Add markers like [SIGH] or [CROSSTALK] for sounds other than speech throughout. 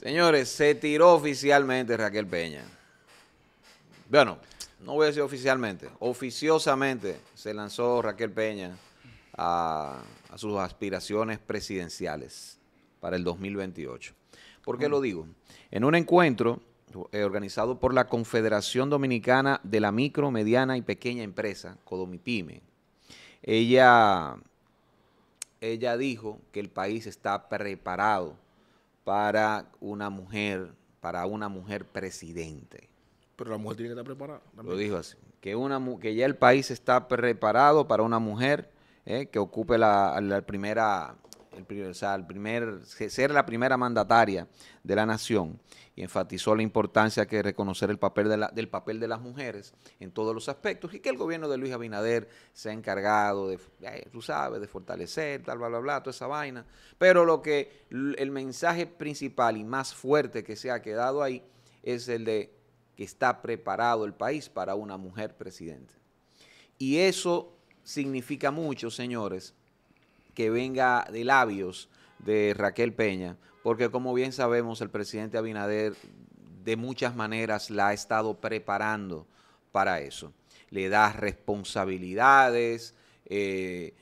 Señores, se tiró oficialmente Raquel Peña. Bueno, no voy a decir oficialmente, oficiosamente se lanzó Raquel Peña a, sus aspiraciones presidenciales para el 2028. ¿Por qué lo mm. digo? En un encuentro eh, organizado por la Confederación Dominicana de la Micro, Mediana y Pequeña Empresa, CODOMIPIME, ella, ella dijo que el país está preparado para una mujer, para una mujer presidente. Pero la mujer tiene que estar preparada. Lo dijo así. Que, una, que ya el país está preparado para una mujer eh, que ocupe la primera el, primer, primer, ser la primera mandataria de la nación y enfatizó la importancia que reconocer el papel de del papel de las mujeres en todos los aspectos y que el gobierno de Luis Abinader se ha encargado de, eh, tú sabes, de fortalecer, tal, bla, bla, bla, toda esa vaina. Pero lo que el mensaje principal y más fuerte que se ha quedado ahí es el de que está preparado el país para una mujer presidente. Y eso significa mucho, señores, que venga de labios de Raquel Peña, porque como bien sabemos, el presidente Abinader de muchas maneras la ha estado preparando para eso. Le da responsabilidades, eh,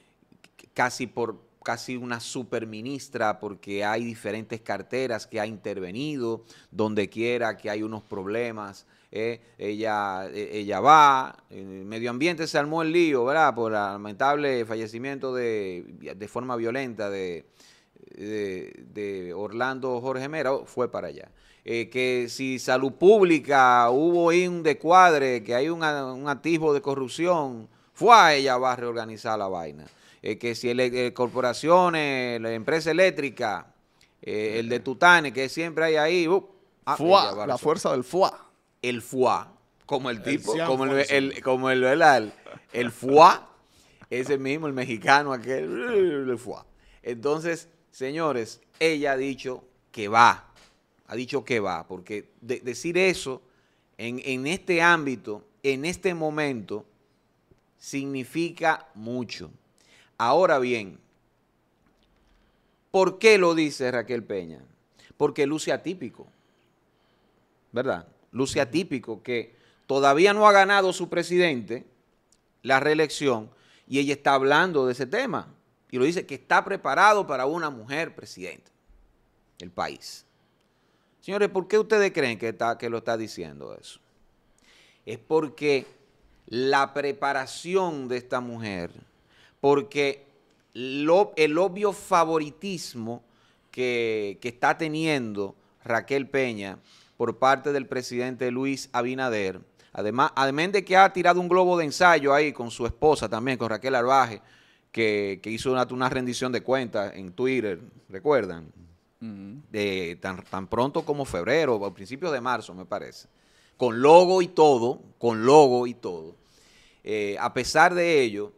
casi por, casi una superministra porque hay diferentes carteras que ha intervenido, donde quiera que hay unos problemas. ¿eh? ella, e, ella va, el medio ambiente se armó el lío, ¿verdad? Por el lamentable fallecimiento de, forma violenta de, de, Orlando Jorge Mera, oh, fue para allá. Eh, que si salud pública hubo ahí un descuadre, que hay un, un atisbo de corrupción, fue a ella va a reorganizar la vaina. Eh, que si el, eh, corporaciones, la empresa eléctrica, eh, el de Tutane, que siempre hay ahí. Uh, ah, la fuerza del FUA. El FUA, como el tipo, como, el, el, como el, el, FUA, ese mismo, el mexicano aquel, el FUA. Entonces, señores, ella ha dicho que va, ha dicho que va, porque decir eso en, en este ámbito, en este momento, significa mucho. Ahora bien, ¿por qué lo dice Raquel Peña? Porque luce atípico, ¿verdad? Luce atípico que todavía no ha ganado su presidente la reelección y ella está hablando de ese tema y lo dice que está preparado para una mujer presidente del país. Señores, ¿por qué ustedes creen que, está, que lo está diciendo eso? Es porque la preparación de esta mujer porque el obvio favoritismo que, está teniendo Raquel Peña por parte del presidente Luis Abinader, Además, además de que ha tirado un globo de ensayo ahí con su esposa también, con Raquel Arbaje, que, hizo una, una, rendición de cuentas en Twitter, ¿recuerdan? de, tan, pronto como febrero, o principios de marzo, me parece. Con logo y todo, con logo y todo. Eh, a pesar de ello,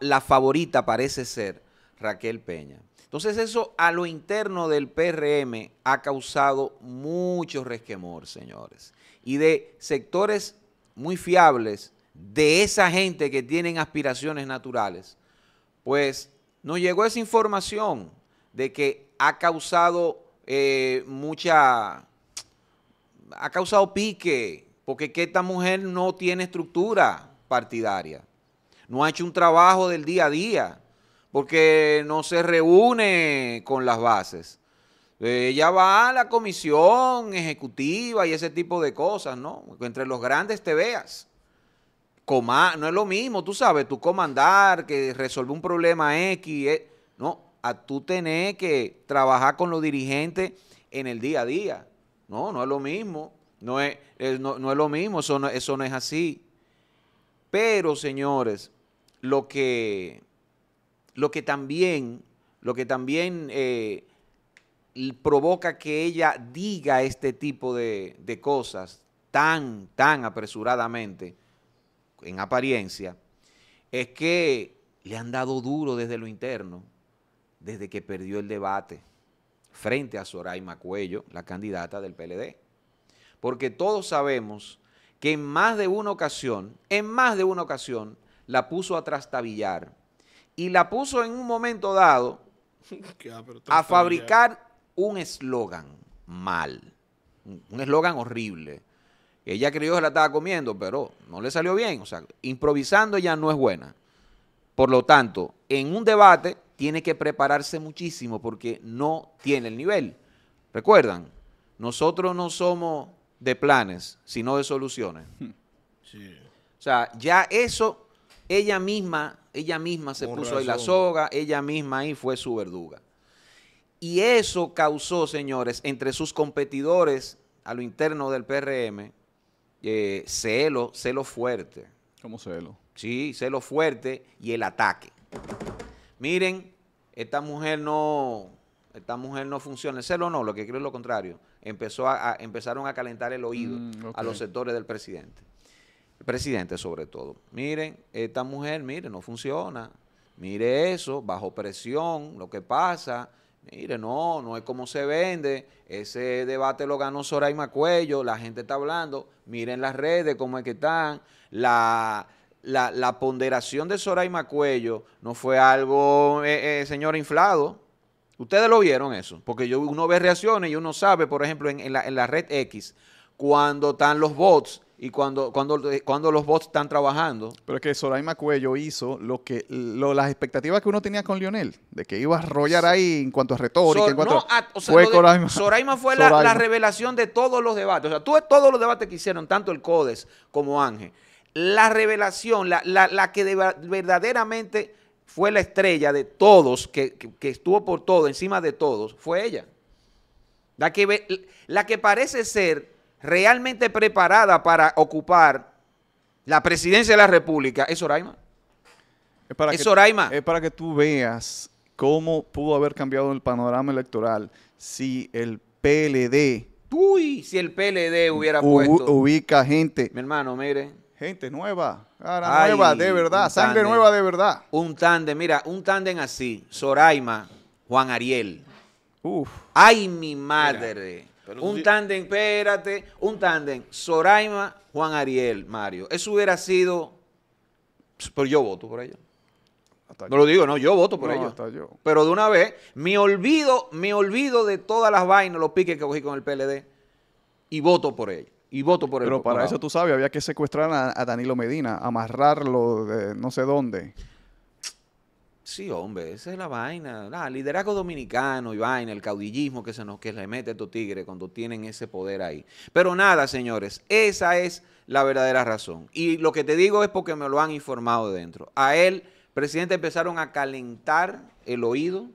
la favorita parece ser Raquel Peña. Entonces eso a lo interno del PRM ha causado mucho resquemor, señores. Y de sectores muy fiables, de esa gente que tienen aspiraciones naturales, pues nos llegó esa información de que ha causado eh, mucha, ha causado pique, porque que esta mujer no tiene estructura partidaria no ha hecho un trabajo del día a día, porque no se reúne con las bases. Eh, ella va a la comisión ejecutiva y ese tipo de cosas, ¿no? Entre los grandes te veas. no es lo mismo, tú sabes, tú comandar, que resuelve un problema X, eh, no, a tú tenés que trabajar con los dirigentes en el día a día. No, no es lo mismo, no es, no, es lo mismo, eso no es así. Pero, señores, lo que, lo que también, lo que también eh, provoca que ella diga este tipo de, cosas tan, tan apresuradamente, en apariencia, es que le han dado duro desde lo interno, desde que perdió el debate frente a Soraya Macuello, la candidata del PLD. Porque todos sabemos que en más de una ocasión, en más de una ocasión, la puso a trastabillar. Y la puso en un momento dado [LAUGHS] ah, a fabricar un eslogan mal, un eslogan horrible. Ella creyó que la estaba comiendo, pero no le salió bien. O sea, improvisando ya no es buena. Por lo tanto, en un debate tiene que prepararse muchísimo porque no tiene el nivel. Recuerdan, nosotros no somos de planes, sino de soluciones. [LAUGHS] O sea, ya eso ella misma, ella misma se puso ahí la soga, ella misma ahí fue su verduga. Y eso causó, señores, entre sus competidores a lo interno del PRM, eh, celo, celo fuerte. ¿Cómo celo? Sí, celo fuerte y el ataque. Miren, esta mujer no, esta mujer no funciona. El celo no, lo que creo es lo contrario. Empezó a, empezaron a calentar el oído mm, a los sectores del presidente presidente sobre todo, miren, esta mujer, mire, no funciona, mire eso, bajo presión, lo que pasa, mire, no, no es como se vende, ese debate lo ganó Soraya Macuello, la gente está hablando, miren las redes, cómo es que están, la... La, ponderación de Soraya Macuello no fue algo, eh, eh, señor inflado, Ustedes lo vieron eso, porque yo, uno ve reacciones y uno sabe, por ejemplo, en, la, en la, red X, cuando están los bots y cuando, cuando, los bots están trabajando. Pero es que Soraima Cuello hizo lo que las expectativas que uno tenía con Lionel, de que iba a arrollar ahí en cuanto a retórica. fue Soraima, fue La, la, revelación de todos los debates. O sea, tú, todos los debates que hicieron, tanto el CODES como Ángel, la revelación, la, que verdaderamente fue la estrella de todos, que, estuvo por todo, encima de todos, fue ella. La que, la que parece ser realmente preparada para ocupar la presidencia de la República es Zoraima Es para, es, que, es para que tú veas cómo pudo haber cambiado el panorama electoral si el PLD... Uy, si el PLD hubiera puesto... Ubica gente... Mi hermano, mire. Gente nueva, cara nueva, de verdad, sangre nueva de verdad. Un tándem, mira, un tándem así, Soraima, Juan Ariel. Uf. Ay, mi madre un tándem, espérate, un tándem, Soraima, Juan Ariel, Mario. Eso hubiera sido, pero yo voto por ella. no lo digo, no, yo voto por ella Pero de una vez, me olvido, me olvido de todas las vainas, los piques que cogí con el PLD y voto por ella y voto por Pero para eso tú sabes, había que secuestrar a Danilo Medina, amarrarlo de no sé dónde. Sí, hombre, esa es la vaina. Ah, la, liderazgo dominicano y vaina, el caudillismo que se nos que remete mete a estos tigres cuando tienen ese poder ahí. Pero nada, señores, esa es la verdadera razón. Y lo que te digo es porque me lo han informado dentro. A él, presidente, empezaron a calentar el oído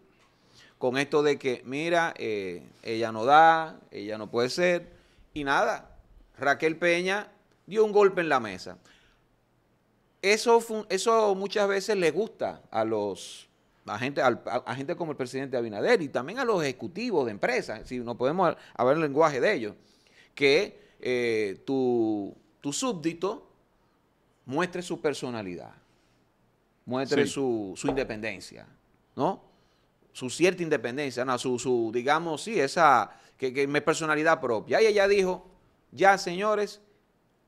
con esto de que, mira, eh, ella no da, ella no puede ser. Y nada, Raquel Peña dio un golpe en la mesa. Eso, eso muchas veces le gusta a los gente, a, gente como el presidente Abinader y también a los ejecutivos de empresas, si no podemos hablar el lenguaje de ellos, que eh, tu, súbdito muestre su personalidad, muestre su, independencia, ¿no? Su cierta independencia, no, su, su, digamos, sí, esa, que, personalidad propia. Y ella dijo, ya señores,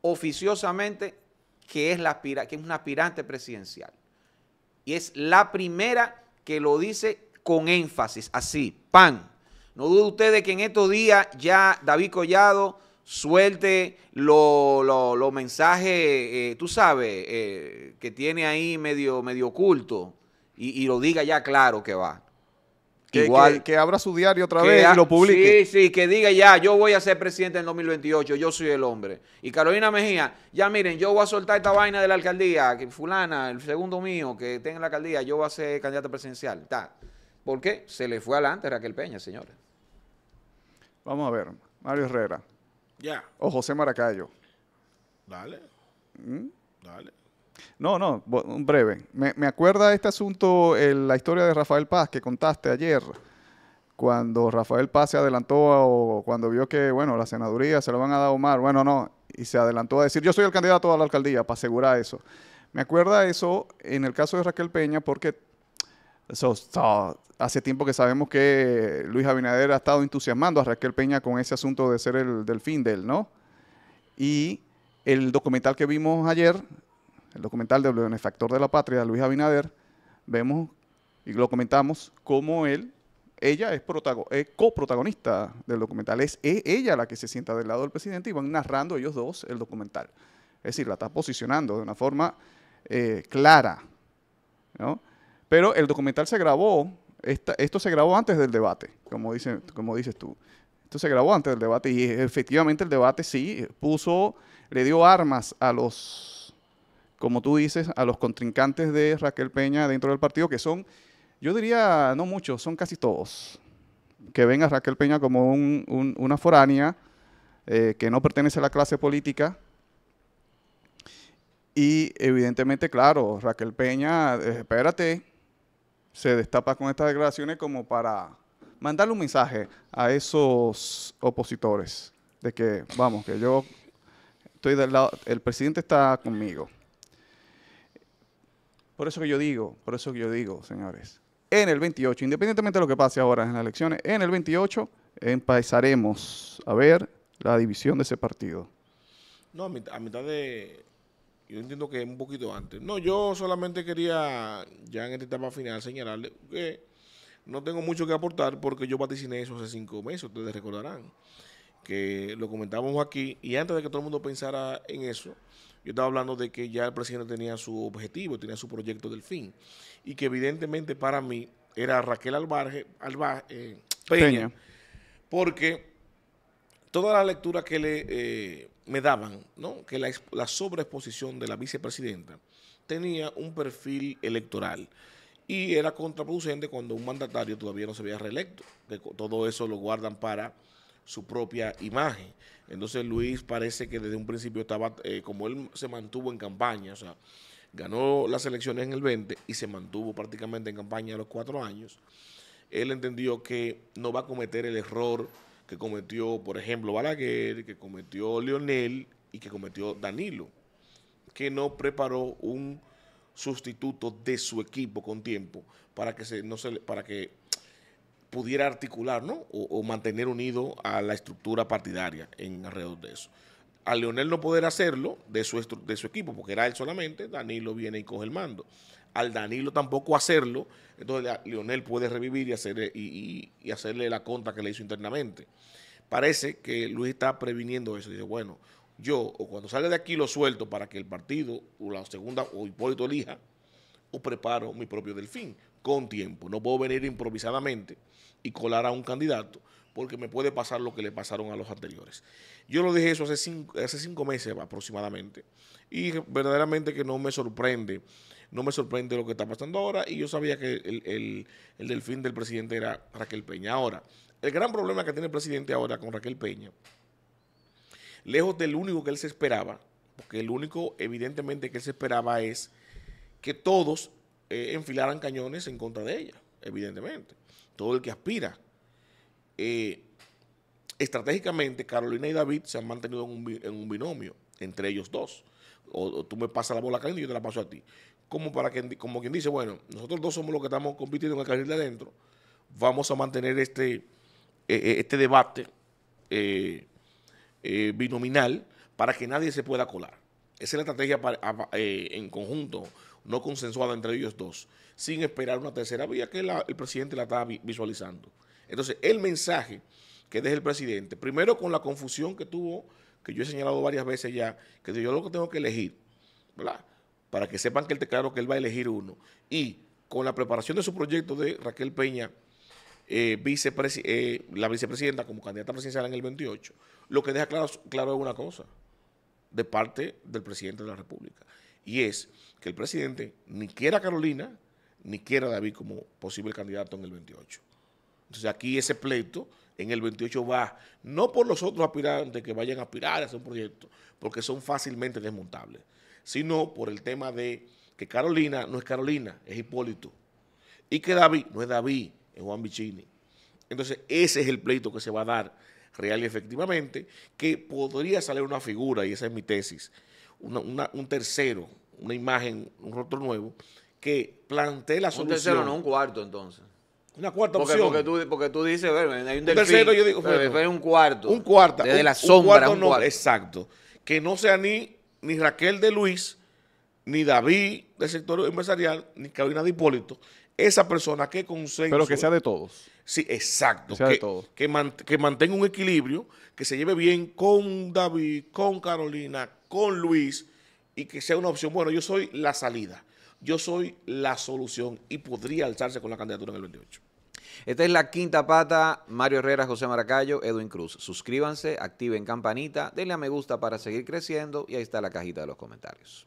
oficiosamente que es, la, que es una aspirante presidencial. Y es la primera que lo dice con énfasis, así, pan. No dude usted que en estos días ya David Collado suelte los mensajes, eh, tú sabes, eh, que tiene ahí medio, medio oculto y lo diga ya claro que va. Igual. Que, abra su diario otra vez y lo publique. Sí, sí, que diga ya, yo voy a ser presidente en 2028, yo soy el hombre. Y Carolina Mejía, ya miren, yo voy a soltar esta vaina de la alcaldía, que fulana, el segundo mío que tenga la alcaldía, yo voy a ser candidato presidencial. Ta. ¿Por qué? Se le fue adelante Raquel Peña, señores. Vamos a ver, Mario Herrera. Ya. O José Maracayo. Dale. ¿Mm? Dale. No, no, breve. Me, me acuerda este asunto, la historia de Rafael Paz que contaste ayer, cuando Rafael Paz se adelantó o cuando vio que, bueno, la senaduría se lo van a dar a Omar, bueno, no, y se adelantó a decir, yo soy el candidato a la alcaldía, para asegurar eso. Me acuerda eso en el caso de Raquel Peña porque hace tiempo que sabemos que Luis Abinader ha estado entusiasmando a Raquel Peña con ese asunto de ser el delfín de él, ¿no? Y el documental que vimos ayer el documental del benefactor de la patria, Luis Abinader, vemos y lo comentamos cómo él, ella es, coprotagonista del documental, es, ella la que se sienta del lado del presidente y van narrando ellos dos el documental. Es decir, la está posicionando de una forma eh, clara. Pero el documental se grabó, esto se grabó antes del debate, como, como dices tú. Esto se grabó antes del debate y efectivamente el debate sí puso, le dio armas a los como tú dices, a los contrincantes de Raquel Peña dentro del partido, que son, yo diría, no muchos, son casi todos, que ven a Raquel Peña como una foránea eh, que no pertenece a la clase política. Y evidentemente, claro, Raquel Peña, eh, espérate, se destapa con estas declaraciones como para mandarle un mensaje a esos opositores de que, vamos, que yo estoy del lado, el presidente está conmigo. Por eso que yo digo, por eso que yo digo, señores, en el 28, independientemente de lo que pase ahora en las elecciones, en el 28 empezaremos a ver la división de ese partido. No, a mitad, de... Yo entiendo que es un poquito antes. No, yo solamente quería, ya en esta etapa final, señalarle que no tengo mucho que aportar porque yo vaticiné eso hace cinco meses, ustedes recordarán, que lo comentábamos aquí y antes de que todo el mundo pensara en eso, yo estaba hablando de que ya el presidente tenía su objetivo, tenía su proyecto del fin. Y que evidentemente para mí era Raquel Albarge, Alba, eh, Peña, Porque toda la lectura que le, eh, me daban, ¿no? que la, la sobreexposición de la vicepresidenta tenía un perfil electoral. Y era contraproducente cuando un mandatario todavía no se había reelecto. Que todo eso lo guardan para su propia imagen. Entonces Luis parece que desde un principio estaba, eh, como él se mantuvo en campaña, o sea, ganó las elecciones en el 20 y se mantuvo prácticamente en campaña a los cuatro años, él entendió que no va a cometer el error que cometió, por ejemplo, Balaguer, que cometió Leonel y que cometió Danilo, que no preparó un sustituto de su equipo con tiempo para que se, no se, para que pudiera articular ¿no? o, mantener unido a la estructura partidaria en alrededor de eso. A Leonel no poder hacerlo de su, equipo, porque era él solamente, Danilo viene y coge el mando. Al Danilo tampoco hacerlo, entonces Leonel puede revivir y, y, hacerle la conta que le hizo internamente. Parece que Luis está previniendo eso. Dice, bueno, yo o cuando salga de aquí lo suelto para que el partido o la segunda o Hipólito elija, o preparo mi propio delfín, con tiempo. No puedo venir improvisadamente y colar a un candidato porque me puede pasar lo que le pasaron a los anteriores. Yo lo dije eso hace cinco, meses aproximadamente y verdaderamente que no me sorprende, no me sorprende lo que está pasando ahora y yo sabía que el, el, el delfín del presidente era Raquel Peña. Ahora, el gran problema que tiene el presidente ahora con Raquel Peña, lejos del único que él se esperaba, porque el único evidentemente que él se esperaba es que todos eh, enfilaran cañones en contra de ella, evidentemente. Todo el que aspira. Eh, estratégicamente, Carolina y David se han mantenido en un, binomio, entre ellos dos. O, tú me pasas la bola a y yo te la paso a ti. Como, para que, como quien dice, bueno, nosotros dos somos los que estamos compitiendo en el carril de adentro, vamos a mantener este, eh, este debate binominal para que nadie se pueda colar. Esa es la estrategia en conjunto no consensuada entre ellos dos, sin esperar una tercera vía que el presidente la estaba visualizando. Entonces, el mensaje que deja el presidente, primero con la confusión que tuvo, que yo he señalado varias veces ya, que yo lo que tengo que elegir, ¿verdad? Para que sepan que él, claro que él va a elegir uno. Y con la preparación de su proyecto de Raquel Peña, eh, eh, la vicepresidenta como candidata presidencial en el 28, lo que deja claro, claro es una cosa, de parte del presidente de la República y es que el presidente ni quiera a Carolina ni quiera a David como posible candidato en el 28. Entonces aquí ese pleito en el 28 va no por los otros aspirantes que vayan a aspirar a hacer un proyecto, porque son fácilmente desmontables, sino por el tema de que Carolina no es Carolina, es Hipólito, y que David no es David, es Juan Bicini. Entonces ese es el pleito que se va a dar real y efectivamente, que podría salir una figura, y esa es mi tesis, un tercero, una imagen, un rostro nuevo, que plantee la solución. Un tercero, no un cuarto, entonces. Una cuarta opción. Porque tú, porque tú dices, hay un, delfín, un tercero, yo digo, un cuarto. Un cuarto. De la sombra, un cuarto, No, exacto. Que no sea ni, ni Raquel de Luis, ni David del sector empresarial, ni Carolina de Hipólito, esa persona que consenso. Pero que sea de todos. Sí, exacto. Que, de todos. que, mantenga un equilibrio, que se lleve bien con David, con Carolina, con Luis, y que sea una opción. Bueno, yo soy la salida, yo soy la solución y podría alzarse con la candidatura en el 28. Esta es la quinta pata. Mario Herrera, José Maracayo, Edwin Cruz. Suscríbanse, activen campanita, denle a me gusta para seguir creciendo y ahí está la cajita de los comentarios.